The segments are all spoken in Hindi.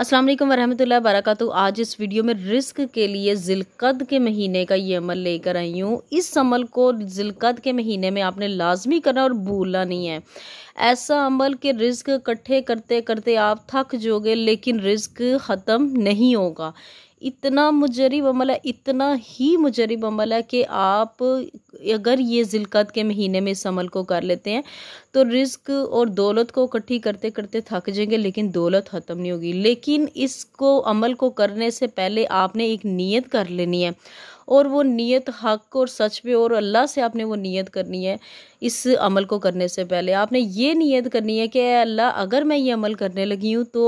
अस्सलाम वालेकुम वरहमतुल्लाह वरकत आज इस वीडियो में रिस्क के लिए जिलकद के महीने का ये अमल लेकर आई हूँ इस अमल को जिलकद के महीने में आपने लाजमी करना और भूलना नहीं है ऐसा अमल के रिस्क इकट्ठे करते करते आप थक जोगे लेकिन रिस्क ख़त्म नहीं होगा इतना मुजरब अमल है इतना ही मुजरब अमल है कि आप अगर ये जिलकत के महीने में इस अमल को कर लेते हैं तो रिस्क और दौलत को इकट्ठी करते करते थक जाएंगे लेकिन दौलत ख़त्म नहीं होगी लेकिन इसको अमल को करने से पहले आपने एक नीयत कर लेनी है और वो नीयत हक और सच पे और अल्लाह से आपने वो नीयत करनी है इस अमल को करने से पहले आपने ये नीयत करनी है कि अल्लाह अगर मैं ये अमल करने लगी हूँ तो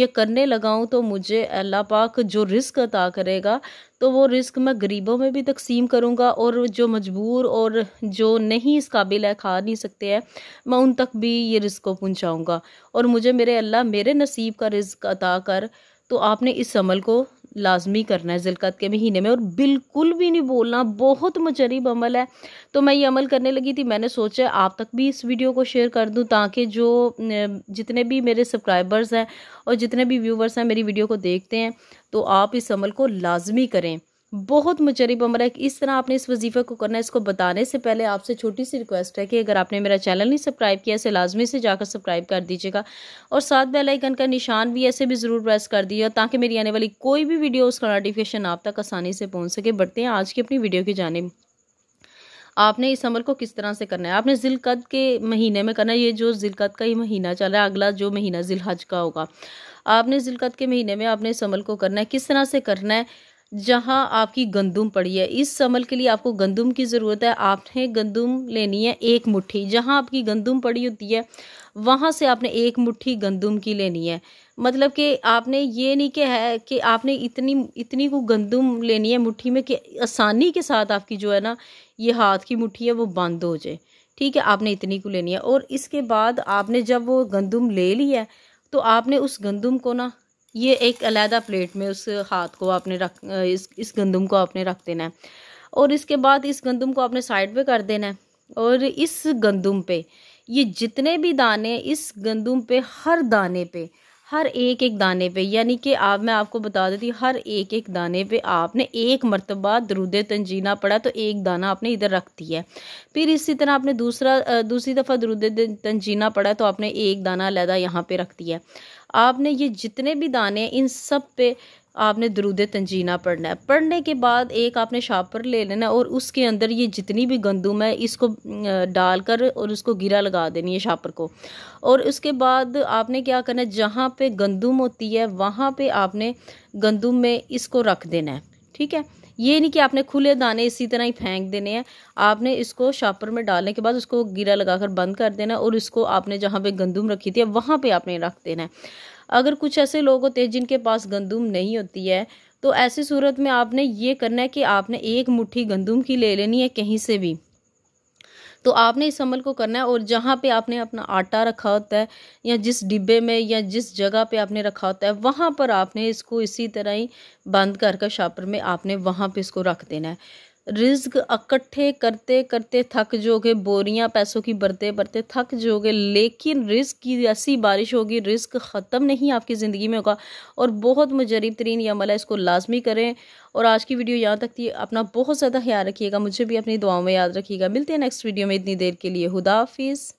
ये करने लगा हूँ तो मुझे अल्लाह पाक जो रिस्क अता करेगा तो वो रिस्क मैं गरीबों में भी तकसीम करूँगा और जो मजबूर और जो नहीं इस काबिल है खा नहीं सकते हैं मैं उन तक भी ये रिस्क को पहुँचाऊँगा और मुझे मेरे अल्लाह मेरे नसीब का रिस्क अता कर तो आपने इस अमल को लाजमी करना है जिलकत के महीने में और बिल्कुल भी नहीं बोलना बहुत मजरब अमल है तो मैं ये अमल करने लगी थी मैंने सोचा आप तक भी इस वीडियो को शेयर कर दूँ ताकि जो जितने भी मेरे सब्सक्राइबर्स हैं और जितने भी व्यूवर्स हैं मेरी वीडियो को देखते हैं तो आप इस अमल को लाजमी करें बहुत मुजरिब अमर है इस तरह आपने इस वजीफे को करना है इसको बताने से पहले आपसे छोटी सी रिक्वेस्ट है कि अगर आपने मेरा चैनल नहीं सब्सक्राइब किया ऐसे लाजमी से जाकर सब्सक्राइब कर दीजिएगा और साथ बेलाइकन का निशान भी ऐसे भी ज़रूर प्रेस कर दीजिएगा ताकि मेरी आने वाली कोई भी वीडियो उसका नोटिफिकेशन आप तक आसानी से पहुँच सके बढ़ते हैं आज की अपनी वीडियो की जानब आपने इस अमल को किस तरह से करना है आपने जिलकद के महीने में करना है ये जो जिलकद का ही महीना चल रहा है अगला जो महीना जिलहज का होगा आपने जिलकद के महीने में आपने इस अमल को करना है किस तरह से करना है जहां आपकी गंदुम पड़ी है इस समल के लिए आपको गंदुम की ज़रूरत है आपने गंदुम लेनी है एक मुट्ठी जहां आपकी गंदुम पड़ी होती है वहां से आपने एक मुट्ठी गंदुम की लेनी है मतलब कि आपने ये नहीं कहा है कि आपने इतनी इतनी को गंदुम लेनी है मुट्ठी में कि आसानी के साथ आपकी जो है ना ये हाथ की मुट्ठी है वो बंद हो जाए ठीक है आपने इतनी को लेनी है और इसके बाद आपने जब वो गंदुम ले ली है तो आपने उस गंदुम को ना ये एक अलहदा प्लेट में उस हाथ को आपने रख इस इस गंदम को आपने रख देना है और इसके बाद इस गंदम को आपने साइड पे कर देना है और इस गंदम पे ये जितने भी दाने इस गंदम पे हर दाने पे हर एक एक दाने पे यानी कि आप मैं आपको बता देती हर एक एक दाने पे आपने एक मरतबा दरुद तंजीना पढ़ा तो एक दाना आपने इधर रख दिया है फिर इसी तरह आपने दूसरा दूसरी दफ़ा दरुद तंजीना पढ़ा तो आपने एक दाना लैदा यहाँ पे रख दिया आपने ये जितने भी दाने इन सब पे आपने दरूद तंजीना पढ़ना है पढ़ने के बाद एक आपने शापर ले लेना और उसके अंदर ये जितनी भी गंदुम है इसको डालकर और उसको गिरा लगा देनी है शापर को और उसके बाद आपने क्या करना है जहाँ पे गंदुम होती है वहाँ पे आपने गंदुम में इसको रख देना है ठीक है ये नहीं कि आपने खुले दाने इसी तरह ही फेंक देने हैं आपने इसको शापर में डालने के बाद उसको गिरा लगाकर बंद कर देना और इसको आपने जहाँ पे गंदुम रखी थी वहाँ पर आपने रख देना है अगर कुछ ऐसे लोग होते हैं जिनके पास गंदुम नहीं होती है तो ऐसी सूरत में आपने ये करना है कि आपने एक मुट्ठी गंदुम की ले लेनी है कहीं से भी तो आपने इस अमल को करना है और जहाँ पे आपने अपना आटा रखा होता है या जिस डिब्बे में या जिस जगह पे आपने रखा होता है वहाँ पर आपने इसको इसी तरह ही बंद करके शापर में आपने वहाँ पे इसको रख देना है रिज्क इकट्ठे करते करते थक जोगे बोरियां पैसों की बरते बरते थक जोगे लेकिन रिस्क की ऐसी बारिश होगी रिस्क ख़त्म नहीं आपकी ज़िंदगी में होगा और बहुत मुजरब तरीन यह अमल है इसको लाजमी करें और आज की वीडियो यहाँ तक थी अपना बहुत ज़्यादा ख्याल रखिएगा मुझे भी अपनी दुआओं में याद रखिएगा मिलते हैं नेक्स्ट वीडियो में इतनी देर के लिए हदाफिज